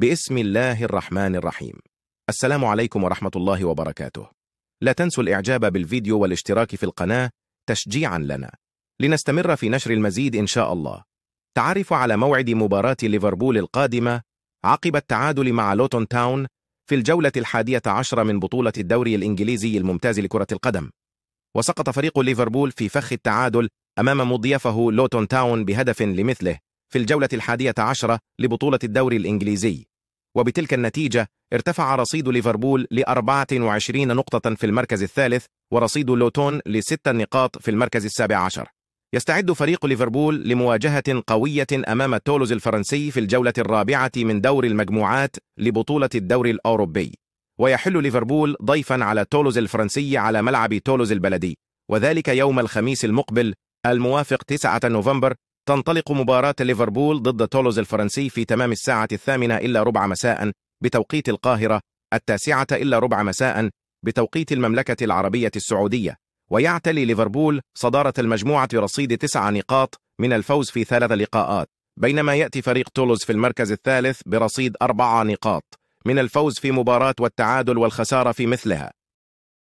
باسم الله الرحمن الرحيم السلام عليكم ورحمة الله وبركاته لا تنسوا الإعجاب بالفيديو والاشتراك في القناة تشجيعا لنا لنستمر في نشر المزيد إن شاء الله تعرف على موعد مباراة ليفربول القادمة عقب التعادل مع لوتون تاون في الجولة الحادية عشرة من بطولة الدوري الإنجليزي الممتاز لكرة القدم وسقط فريق ليفربول في فخ التعادل أمام مضيفه لوتون تاون بهدف لمثله في الجولة الحادية عشرة لبطولة الدوري الإنجليزي وبتلك النتيجة ارتفع رصيد ليفربول ل 24 نقطة في المركز الثالث ورصيد لوتون لستة نقاط في المركز السابع عشر يستعد فريق ليفربول لمواجهة قوية أمام تولوز الفرنسي في الجولة الرابعة من دور المجموعات لبطولة الدوري الأوروبي ويحل ليفربول ضيفا على تولوز الفرنسي على ملعب تولوز البلدي وذلك يوم الخميس المقبل الموافق 9 نوفمبر تنطلق مباراة ليفربول ضد تولوز الفرنسي في تمام الساعة الثامنة إلا ربع مساء بتوقيت القاهرة التاسعة إلا ربع مساء بتوقيت المملكة العربية السعودية ويعتلي ليفربول صدارة المجموعة برصيد تسع نقاط من الفوز في ثلاث لقاءات بينما يأتي فريق تولوز في المركز الثالث برصيد أربع نقاط من الفوز في مباراة والتعادل والخسارة في مثلها